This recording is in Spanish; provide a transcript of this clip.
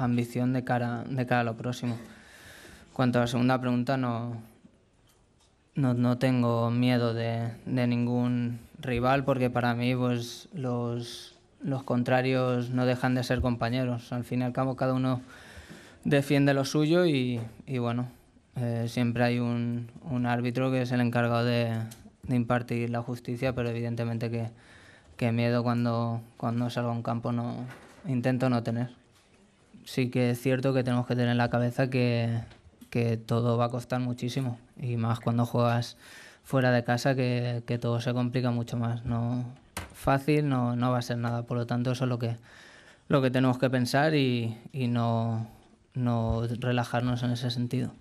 ambición de cara, de cara a lo próximo. Cuanto a la segunda pregunta, no, no, tengo miedo de, ningún rival porque para mí pues, los, los contrarios no dejan de ser compañeros. Al fin y al cabo cada uno defiende lo suyo y, bueno, eh, siempre hay un, árbitro que es el encargado de, impartir la justicia, pero evidentemente que, miedo cuando, cuando salgo a un campo no intento no tener sí que es cierto que tenemos que tener en la cabeza que, todo va a costar muchísimo. Y más cuando juegas fuera de casa, que, todo se complica mucho más. No fácil, no, no, va a ser nada. Por lo tanto, eso es lo que, lo que tenemos que pensar y, no relajarnos en ese sentido.